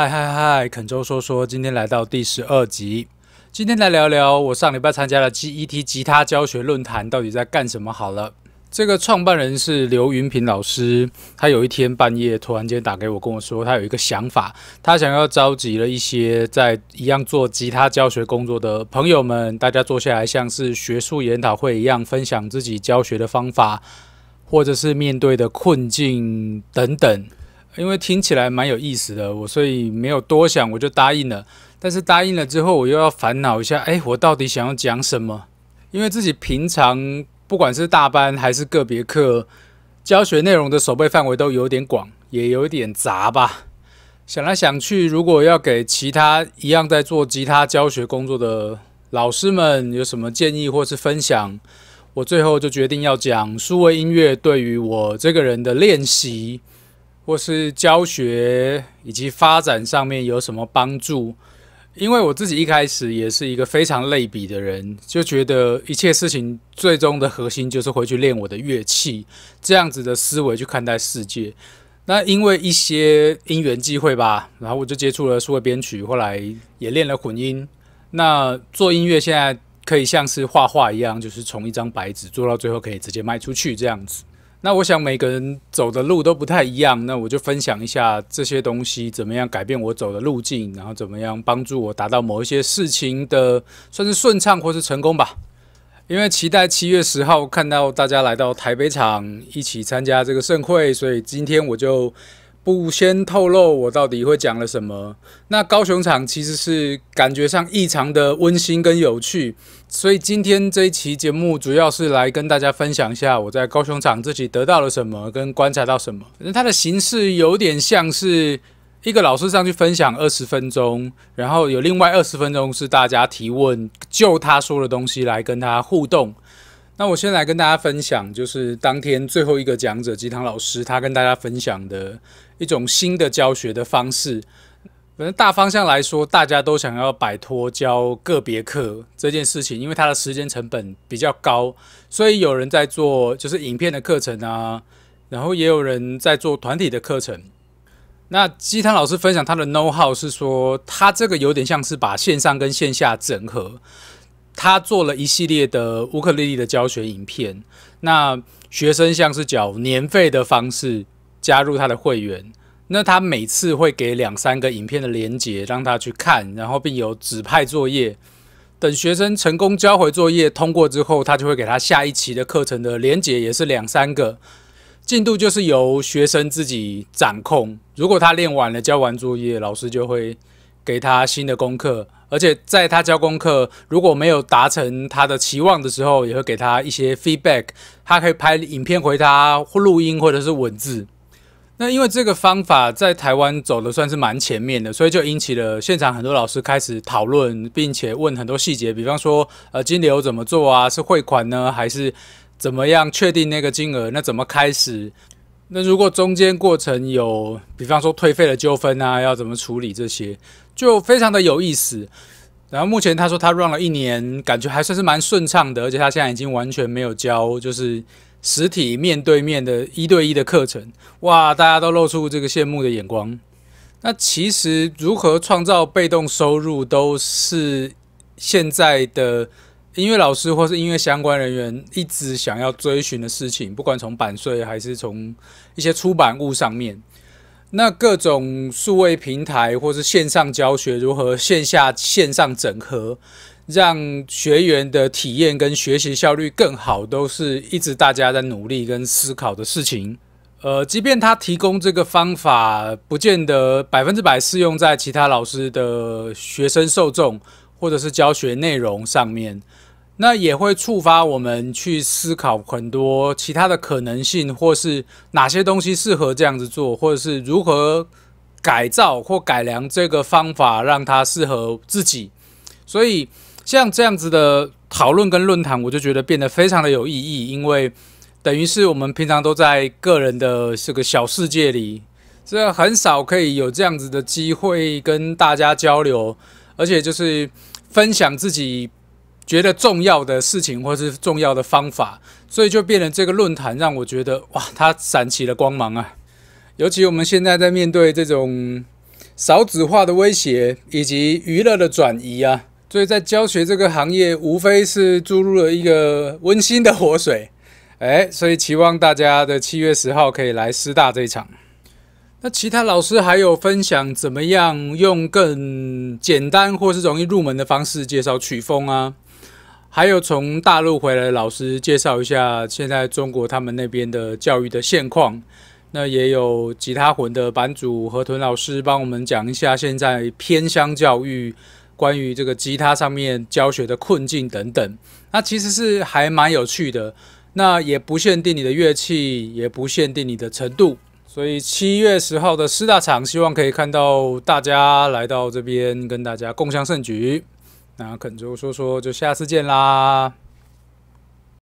嗨嗨嗨！肯州说说，今天来到第十二集。今天来聊聊我上礼拜参加了 GET 吉他教学论坛，到底在干什么？好了，这个创办人是刘云平老师。他有一天半夜突然间打给我，跟我说他有一个想法，他想要召集了一些在一样做吉他教学工作的朋友们，大家坐下来，像是学术研讨会一样，分享自己教学的方法，或者是面对的困境等等。因为听起来蛮有意思的，我所以没有多想，我就答应了。但是答应了之后，我又要烦恼一下，哎，我到底想要讲什么？因为自己平常不管是大班还是个别课，教学内容的手备范围都有点广，也有点杂吧。想来想去，如果要给其他一样在做吉他教学工作的老师们有什么建议或是分享，我最后就决定要讲数位音乐对于我这个人的练习。或是教学以及发展上面有什么帮助？因为我自己一开始也是一个非常类比的人，就觉得一切事情最终的核心就是回去练我的乐器，这样子的思维去看待世界。那因为一些因缘机会吧，然后我就接触了数位编曲，后来也练了混音。那做音乐现在可以像是画画一样，就是从一张白纸做到最后可以直接卖出去这样子。那我想每个人走的路都不太一样，那我就分享一下这些东西怎么样改变我走的路径，然后怎么样帮助我达到某一些事情的算是顺畅或是成功吧。因为期待七月十号看到大家来到台北场一起参加这个盛会，所以今天我就。不先透露我到底会讲了什么。那高雄场其实是感觉上异常的温馨跟有趣，所以今天这一期节目主要是来跟大家分享一下我在高雄场自己得到了什么跟观察到什么。那它的形式有点像是一个老师上去分享二十分钟，然后有另外二十分钟是大家提问，就他说的东西来跟他互动。那我先来跟大家分享，就是当天最后一个讲者鸡汤老师，他跟大家分享的一种新的教学的方式。反正大方向来说，大家都想要摆脱教个别课这件事情，因为它的时间成本比较高，所以有人在做就是影片的课程啊，然后也有人在做团体的课程。那鸡汤老师分享他的 no 号是说，他这个有点像是把线上跟线下整合。他做了一系列的乌克丽丽的教学影片，那学生像是缴年费的方式加入他的会员，那他每次会给两三个影片的连接让他去看，然后并有指派作业，等学生成功交回作业通过之后，他就会给他下一期的课程的连接，也是两三个，进度就是由学生自己掌控，如果他练完了交完作业，老师就会给他新的功课。而且在他教功课如果没有达成他的期望的时候，也会给他一些 feedback，他可以拍影片回他，或录音，或者是文字。那因为这个方法在台湾走的算是蛮前面的，所以就引起了现场很多老师开始讨论，并且问很多细节，比方说，呃，金流怎么做啊？是汇款呢，还是怎么样确定那个金额？那怎么开始？那如果中间过程有，比方说退费的纠纷啊，要怎么处理这些，就非常的有意思。然后目前他说他 run 了一年，感觉还算是蛮顺畅的，而且他现在已经完全没有教，就是实体面对面的一对一的课程。哇，大家都露出这个羡慕的眼光。那其实如何创造被动收入，都是现在的。音乐老师或是音乐相关人员一直想要追寻的事情，不管从版税还是从一些出版物上面，那各种数位平台或是线上教学如何线下线上整合，让学员的体验跟学习效率更好，都是一直大家在努力跟思考的事情。呃，即便他提供这个方法，不见得百分之百适用在其他老师的学生受众或者是教学内容上面。那也会触发我们去思考很多其他的可能性，或是哪些东西适合这样子做，或者是如何改造或改良这个方法，让它适合自己。所以像这样子的讨论跟论坛，我就觉得变得非常的有意义，因为等于是我们平常都在个人的这个小世界里，这很少可以有这样子的机会跟大家交流，而且就是分享自己。觉得重要的事情或是重要的方法，所以就变成这个论坛让我觉得哇，它闪起了光芒啊！尤其我们现在在面对这种少子化的威胁以及娱乐的转移啊，所以在教学这个行业无非是注入了一个温馨的活水，哎，所以期望大家的七月十号可以来师大这一场。那其他老师还有分享怎么样用更简单或是容易入门的方式介绍曲风啊？还有从大陆回来的老师介绍一下现在中国他们那边的教育的现况。那也有吉他魂的版主河豚老师帮我们讲一下现在偏乡教育关于这个吉他上面教学的困境等等。那其实是还蛮有趣的。那也不限定你的乐器，也不限定你的程度。所以七月十号的师大场，希望可以看到大家来到这边，跟大家共享盛举。那肯州说说，就下次见啦。